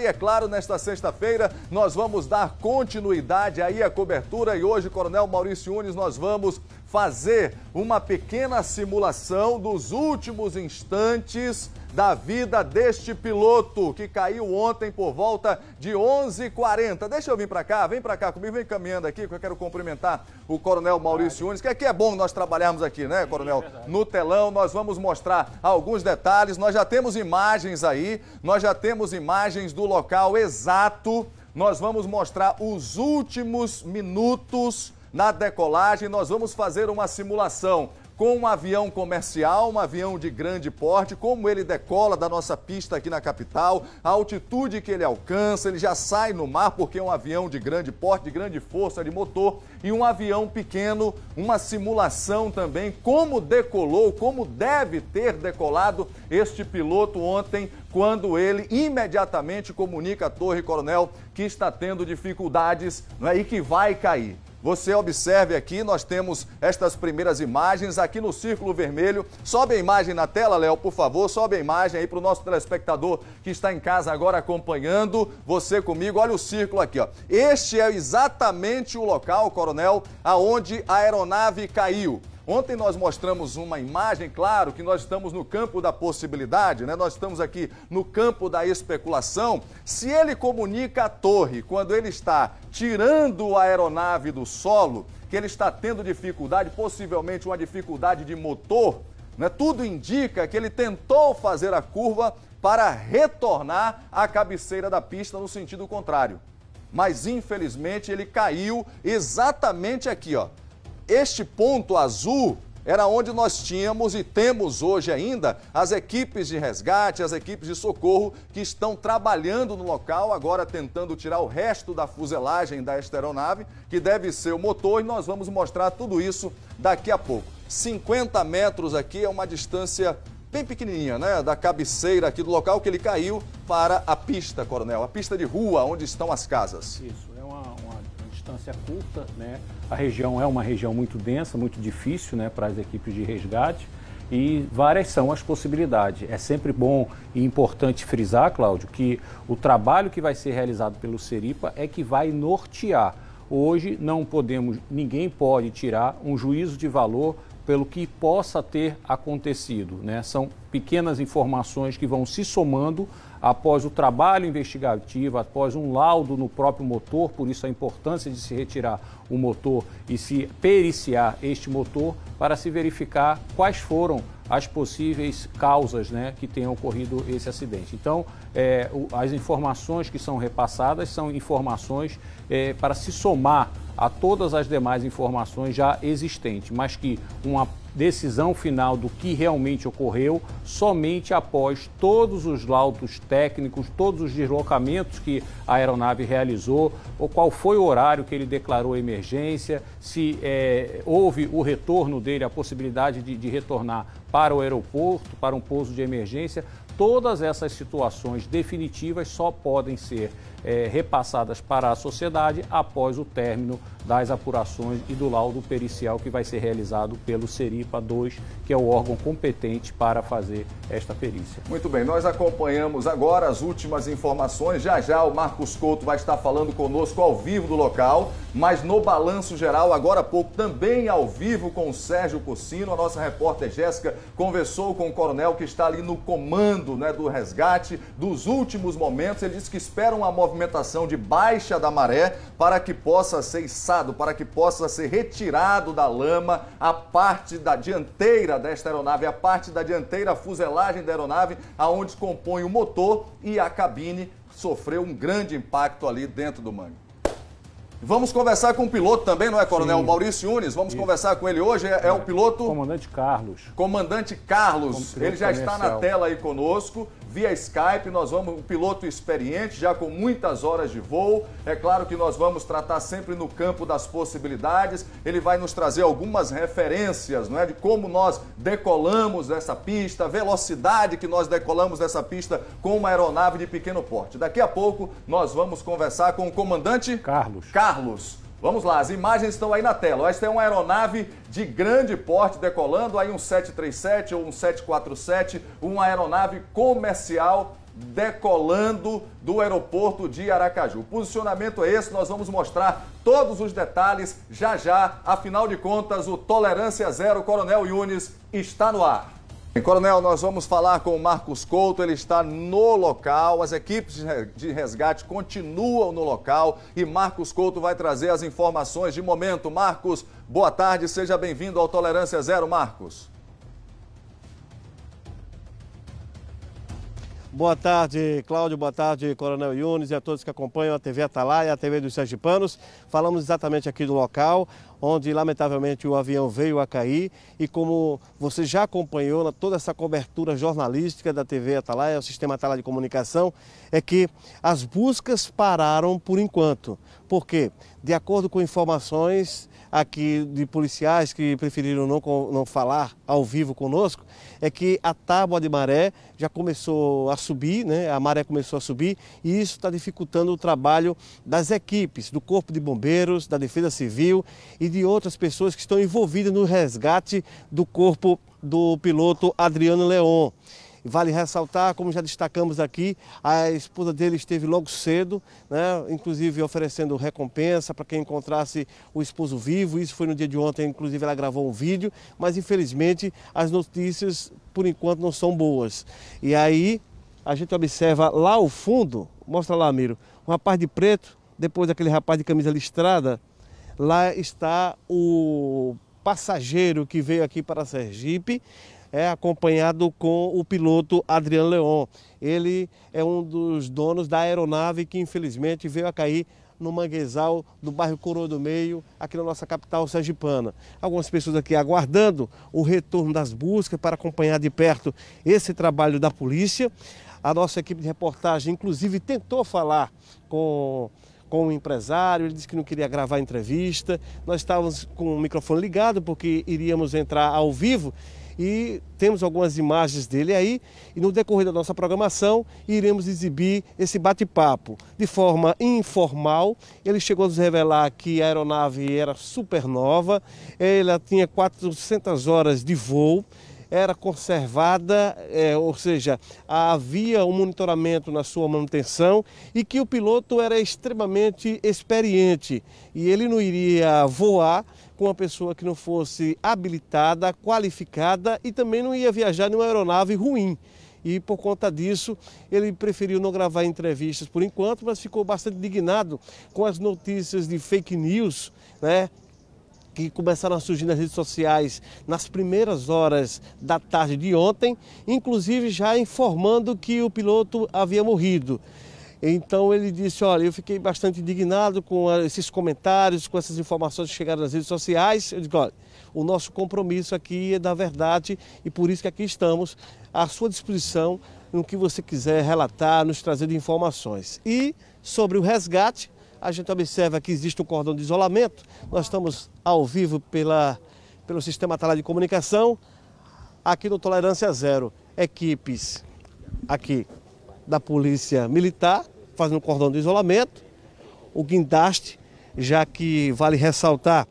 E é claro, nesta sexta-feira nós vamos dar continuidade aí à cobertura e hoje, Coronel Maurício Unes, nós vamos fazer uma pequena simulação dos últimos instantes da vida deste piloto que caiu ontem por volta de 11h40. Deixa eu vir para cá, vem para cá comigo, vem caminhando aqui que eu quero cumprimentar o Coronel Maurício Unes, que aqui é, é bom nós trabalharmos aqui, né, Coronel? É no telão nós vamos mostrar alguns detalhes, nós já temos imagens aí, nós já temos imagens do local exato, nós vamos mostrar os últimos minutos na decolagem, nós vamos fazer uma simulação com um avião comercial, um avião de grande porte, como ele decola da nossa pista aqui na capital, a altitude que ele alcança, ele já sai no mar porque é um avião de grande porte, de grande força de motor e um avião pequeno, uma simulação também como decolou, como deve ter decolado este piloto ontem quando ele imediatamente comunica à Torre Coronel que está tendo dificuldades né, e que vai cair. Você observe aqui, nós temos estas primeiras imagens aqui no círculo vermelho. Sobe a imagem na tela, Léo, por favor. Sobe a imagem aí para o nosso telespectador que está em casa agora acompanhando você comigo. Olha o círculo aqui, ó. Este é exatamente o local, coronel, aonde a aeronave caiu. Ontem nós mostramos uma imagem, claro que nós estamos no campo da possibilidade, né? Nós estamos aqui no campo da especulação. Se ele comunica à torre quando ele está tirando a aeronave do solo, que ele está tendo dificuldade, possivelmente uma dificuldade de motor, né? Tudo indica que ele tentou fazer a curva para retornar à cabeceira da pista no sentido contrário. Mas infelizmente ele caiu exatamente aqui, ó, este ponto azul era onde nós tínhamos e temos hoje ainda as equipes de resgate, as equipes de socorro que estão trabalhando no local, agora tentando tirar o resto da fuselagem da aeronave, que deve ser o motor, e nós vamos mostrar tudo isso daqui a pouco. 50 metros aqui é uma distância bem pequenininha, né? Da cabeceira aqui do local que ele caiu para a pista, coronel, a pista de rua onde estão as casas. Isso, é uma, uma distância curta, né? A região é uma região muito densa, muito difícil né, para as equipes de resgate e várias são as possibilidades. É sempre bom e importante frisar, Cláudio, que o trabalho que vai ser realizado pelo Seripa é que vai nortear. Hoje não podemos, ninguém pode tirar um juízo de valor pelo que possa ter acontecido. Né? São pequenas informações que vão se somando após o trabalho investigativo, após um laudo no próprio motor, por isso a importância de se retirar o motor e se periciar este motor para se verificar quais foram as possíveis causas né, que tenham ocorrido esse acidente. Então, é, o, as informações que são repassadas são informações é, para se somar a todas as demais informações já existentes, mas que uma decisão final do que realmente ocorreu somente após todos os laudos técnicos, todos os deslocamentos que a aeronave realizou, ou qual foi o horário que ele declarou emergência, se é, houve o retorno dele, a possibilidade de, de retornar para o aeroporto, para um pouso de emergência. Todas essas situações definitivas só podem ser é, repassadas para a sociedade após o término das apurações e do laudo pericial que vai ser realizado pelo Seripa 2, que é o órgão competente para fazer esta perícia. Muito bem, nós acompanhamos agora as últimas informações. Já já o Marcos Couto vai estar falando conosco ao vivo do local, mas no balanço geral, agora há pouco, também ao vivo com o Sérgio Cossino. A nossa repórter Jéssica conversou com o coronel que está ali no comando né, do resgate dos últimos momentos. Ele disse que espera uma movimentação de baixa da maré para que possa ser para que possa ser retirado da lama a parte da dianteira desta aeronave, a parte da dianteira, a fuselagem da aeronave, aonde compõe o motor e a cabine sofreu um grande impacto ali dentro do mangue. Vamos conversar com o piloto também, não é, Coronel? Sim. Maurício Unes, vamos Isso. conversar com ele hoje. É, é, o é. piloto. Comandante Carlos. Comandante Carlos. Ele já está na tela aí conosco via Skype. Nós vamos, um piloto experiente, já com muitas horas de voo. É claro que nós vamos tratar sempre no campo das possibilidades. Ele vai nos trazer algumas referências, não é? De como nós decolamos dessa pista, velocidade que nós decolamos dessa pista com uma aeronave de pequeno porte. Daqui a pouco nós vamos conversar com o comandante Carlos. Carlos Vamos lá, as imagens estão aí na tela. Esta é uma aeronave de grande porte decolando, aí um 737 ou um 747, uma aeronave comercial decolando do aeroporto de Aracaju. O posicionamento é esse, nós vamos mostrar todos os detalhes já já. Afinal de contas, o Tolerância Zero Coronel Yunis está no ar. Coronel, nós vamos falar com o Marcos Couto, ele está no local, as equipes de resgate continuam no local e Marcos Couto vai trazer as informações de momento. Marcos, boa tarde, seja bem-vindo ao Tolerância Zero, Marcos. Boa tarde, Cláudio. Boa tarde, Coronel Yunes e a todos que acompanham a TV Atalaia, a TV dos Sergipanos. Falamos exatamente aqui do local onde, lamentavelmente, o avião veio a cair. E como você já acompanhou toda essa cobertura jornalística da TV Atalaia, o Sistema Atalaia de Comunicação, é que as buscas pararam por enquanto. Porque, de acordo com informações aqui de policiais que preferiram não, não falar ao vivo conosco, é que a tábua de maré já começou a subir, né? a maré começou a subir e isso está dificultando o trabalho das equipes, do Corpo de Bombeiros, da Defesa Civil e de outras pessoas que estão envolvidas no resgate do corpo do piloto Adriano Leon. Vale ressaltar, como já destacamos aqui, a esposa dele esteve logo cedo, né, inclusive oferecendo recompensa para quem encontrasse o esposo vivo. Isso foi no dia de ontem, inclusive ela gravou um vídeo, mas infelizmente as notícias por enquanto não são boas. E aí a gente observa lá ao fundo, mostra lá, Miro, um rapaz de preto, depois daquele rapaz de camisa listrada, lá está o passageiro que veio aqui para Sergipe é acompanhado com o piloto Adriano Leon. Ele é um dos donos da aeronave que infelizmente veio a cair no manguezal do bairro Coroa do Meio, aqui na nossa capital sergipana. Algumas pessoas aqui aguardando o retorno das buscas para acompanhar de perto esse trabalho da polícia. A nossa equipe de reportagem, inclusive, tentou falar com com o um empresário, ele disse que não queria gravar entrevista. Nós estávamos com o microfone ligado porque iríamos entrar ao vivo e temos algumas imagens dele aí. E no decorrer da nossa programação iremos exibir esse bate-papo de forma informal. Ele chegou a nos revelar que a aeronave era supernova, ela tinha 400 horas de voo era conservada, é, ou seja, havia um monitoramento na sua manutenção e que o piloto era extremamente experiente e ele não iria voar com uma pessoa que não fosse habilitada, qualificada e também não ia viajar em uma aeronave ruim. E por conta disso, ele preferiu não gravar entrevistas por enquanto, mas ficou bastante indignado com as notícias de fake news, né? que começaram a surgir nas redes sociais nas primeiras horas da tarde de ontem, inclusive já informando que o piloto havia morrido. Então ele disse: Olha, eu fiquei bastante indignado com ah, esses comentários, com essas informações que chegaram nas redes sociais. Eu digo: Olha, o nosso compromisso aqui é da verdade e por isso que aqui estamos à sua disposição no que você quiser relatar, nos trazer de informações. E sobre o resgate, a gente observa que existe um cordão de isolamento. Nós estamos ao vivo pela, pelo sistema Atalá de Comunicação, aqui no Tolerância Zero. Equipes aqui da Polícia Militar fazendo cordão de isolamento, o guindaste, já que vale ressaltar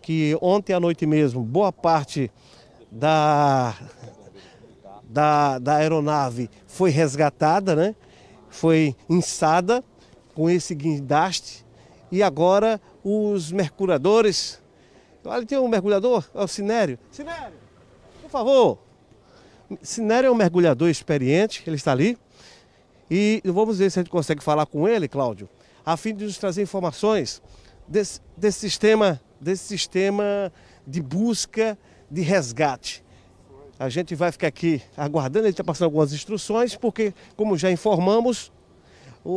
que ontem à noite mesmo, boa parte da, da, da aeronave foi resgatada, né? foi insada com esse guindaste e agora os mercuradores. Olha, tem um mergulhador, é o Sinério. Sinério, por favor. Sinério é um mergulhador experiente, ele está ali. E vamos ver se a gente consegue falar com ele, Cláudio, a fim de nos trazer informações desse, desse sistema, desse sistema de busca de resgate. A gente vai ficar aqui aguardando, ele está passando algumas instruções, porque, como já informamos,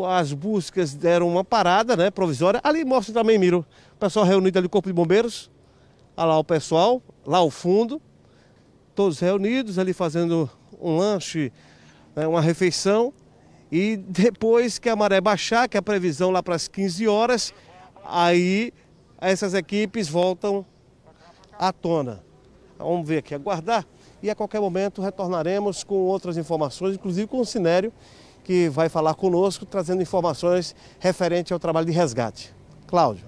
as buscas deram uma parada né, provisória. Ali mostra também, Miro, o pessoal reunido ali, Corpo de Bombeiros. Olha ah, lá o pessoal, lá ao fundo, todos reunidos ali fazendo um lanche, né, uma refeição. E depois que a maré baixar, que é a previsão lá para as 15 horas, aí essas equipes voltam à tona. Vamos ver aqui, aguardar. E a qualquer momento retornaremos com outras informações, inclusive com o Sinério, que vai falar conosco, trazendo informações referente ao trabalho de resgate. Cláudio.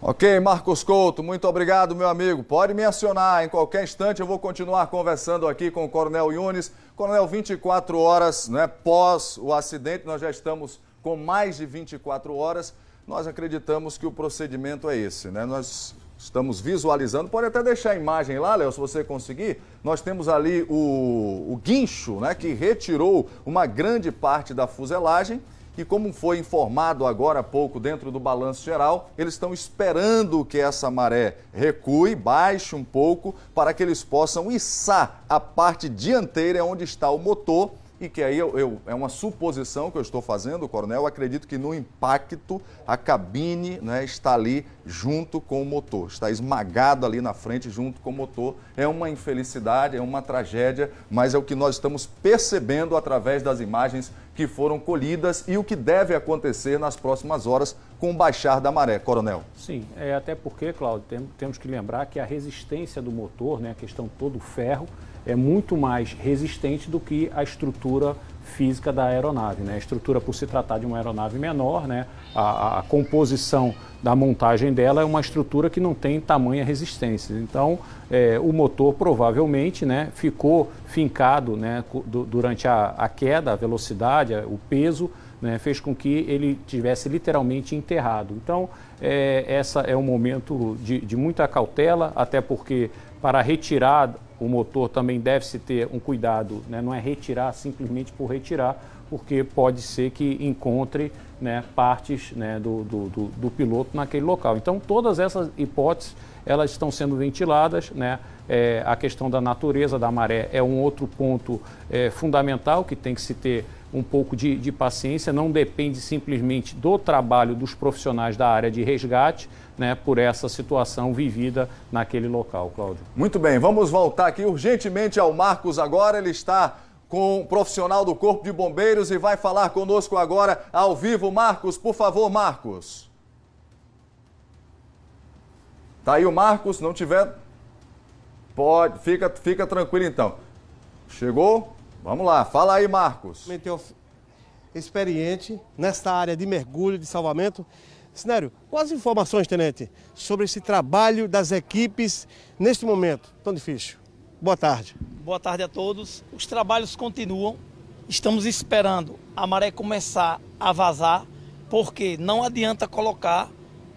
Ok, Marcos Couto, muito obrigado, meu amigo. Pode me acionar em qualquer instante, eu vou continuar conversando aqui com o Coronel Yunes. Coronel, 24 horas né, pós o acidente, nós já estamos com mais de 24 horas. Nós acreditamos que o procedimento é esse, né? Nós estamos visualizando, pode até deixar a imagem lá, Léo, se você conseguir. Nós temos ali o, o guincho, né, que retirou uma grande parte da fuselagem e como foi informado agora há pouco dentro do balanço geral, eles estão esperando que essa maré recue, baixe um pouco, para que eles possam içar a parte dianteira onde está o motor e que aí eu, eu, é uma suposição que eu estou fazendo, coronel, acredito que no impacto a cabine né, está ali junto com o motor, está esmagado ali na frente junto com o motor. É uma infelicidade, é uma tragédia, mas é o que nós estamos percebendo através das imagens que foram colhidas e o que deve acontecer nas próximas horas com o baixar da maré, coronel. Sim, é até porque, Cláudio, tem, temos que lembrar que a resistência do motor, né, a questão todo o ferro, é muito mais resistente do que a estrutura física da aeronave. Né? A estrutura, por se tratar de uma aeronave menor, né? a, a composição da montagem dela é uma estrutura que não tem tamanha resistência. Então, é, o motor provavelmente né, ficou fincado né, durante a, a queda, a velocidade, o peso, né, fez com que ele tivesse literalmente enterrado. Então, é, essa é um momento de, de muita cautela, até porque para retirar o motor também deve-se ter um cuidado, né? não é retirar simplesmente por retirar, porque pode ser que encontre né, partes né, do, do, do, piloto naquele local. Então, todas essas hipóteses elas estão sendo ventiladas, né? É, a questão da natureza da maré é um outro ponto é, fundamental que tem que se ter um pouco de, de, paciência, não depende simplesmente do trabalho dos profissionais da área de resgate, né, por essa situação vivida naquele local, Cláudio. Muito bem, vamos voltar aqui urgentemente ao Marcos agora, ele está com um profissional do Corpo de Bombeiros e vai falar conosco agora ao vivo. Marcos, por favor, Marcos. Tá aí o Marcos, não tiver Pode, fica, fica tranquilo então. Chegou? Vamos lá, fala aí, Marcos. É experiente nesta área de mergulho, de salvamento. Sinério, quais informações, tenente, sobre esse trabalho das equipes neste momento tão difícil? Boa tarde. Boa tarde a todos. Os trabalhos continuam. Estamos esperando a maré começar a vazar, porque não adianta colocar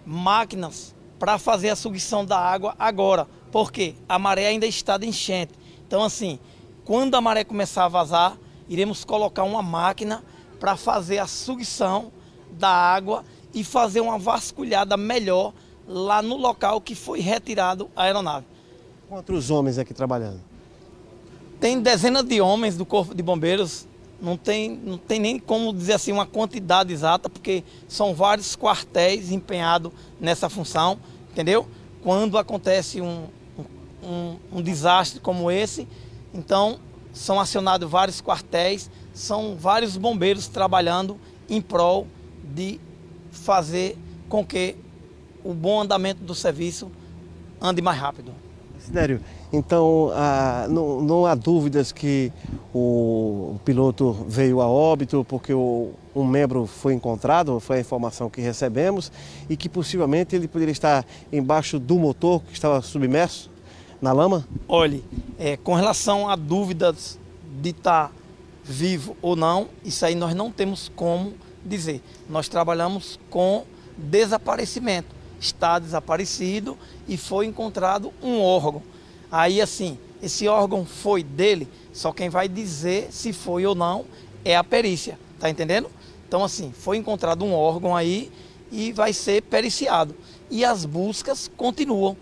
máquinas para fazer a sucção da água agora porque a maré ainda está de enchente. Então, assim, quando a maré começar a vazar, iremos colocar uma máquina para fazer a sucção da água e fazer uma vasculhada melhor lá no local que foi retirado a aeronave. Quantos homens aqui trabalhando? Tem dezenas de homens do Corpo de Bombeiros. Não tem, não tem nem como dizer assim uma quantidade exata, porque são vários quartéis empenhados nessa função, entendeu? Quando acontece um, um, um desastre como esse. Então, são acionados vários quartéis, são vários bombeiros trabalhando em prol de fazer com que o bom andamento do serviço ande mais rápido. Sidério, então ah, não, não, há dúvidas que o, o, piloto veio a óbito porque o, um membro foi encontrado, foi a informação que recebemos, e que possivelmente ele poderia estar embaixo do motor que estava submerso? na lama? Olhe, é, com relação a dúvidas de estar tá vivo ou não, isso aí nós não temos como dizer. Nós trabalhamos com desaparecimento. Está desaparecido e foi encontrado um órgão. Aí, assim, esse órgão foi dele, só quem vai dizer se foi ou não é a perícia, tá entendendo? Então, assim, foi encontrado um órgão aí e vai ser periciado. E as buscas continuam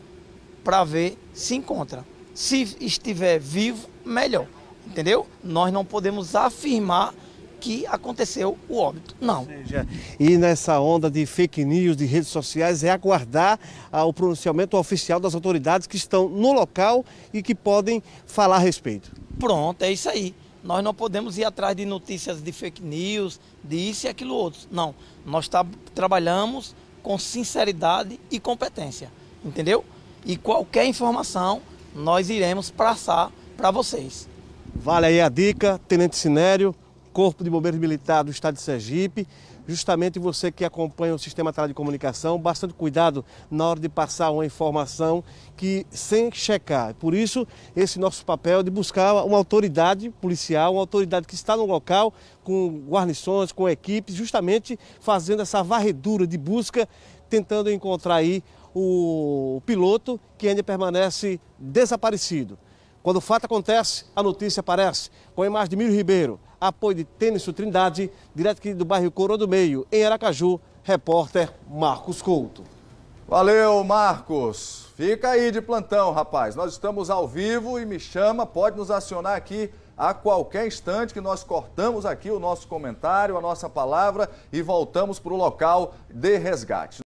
para ver se encontra. Se estiver vivo, melhor. Entendeu? Nós não podemos afirmar que aconteceu o óbito. Não. Seja, e nessa onda de fake news, de redes sociais, é aguardar ah, o pronunciamento oficial das autoridades que estão no local e que podem falar a respeito. Pronto, é isso aí. Nós não podemos ir atrás de notícias de fake news, de isso e aquilo outro. Não. Nós trabalhamos com sinceridade e competência. Entendeu? e qualquer informação nós iremos passar para vocês. Vale aí a dica, Tenente Sinério, Corpo de Bombeiros Militar do Estado de Sergipe. Justamente você que acompanha o Sistema de Comunicação, bastante cuidado na hora de passar uma informação que sem checar. Por isso, esse nosso papel é de buscar uma autoridade policial, uma autoridade que está no local, com guarnições, com equipes, justamente fazendo essa varredura de busca, tentando encontrar aí o piloto que ainda permanece desaparecido. Quando o fato acontece, a notícia aparece com a imagem de Miro Ribeiro, apoio de Tênis Trindade, direto aqui do bairro Coroa do Meio, em Aracaju, repórter Marcos Couto. Valeu, Marcos. Fica aí de plantão, rapaz. Nós estamos ao vivo e me chama, pode nos acionar aqui a qualquer instante que nós cortamos aqui o nosso comentário, a nossa palavra e voltamos para o local de resgate.